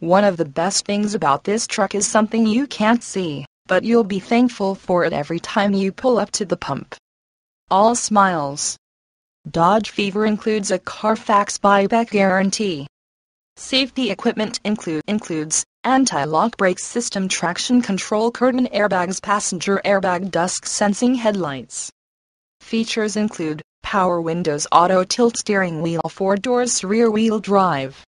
One of the best things about this truck is something you can't see, but you'll be thankful for it every time you pull up to the pump. All smiles. Dodge Fever includes a Carfax buyback guarantee. Safety equipment include includes anti-lock brake system traction control curtain airbags passenger airbag dusk sensing headlights. Features include power windows auto tilt steering wheel four doors rear wheel drive.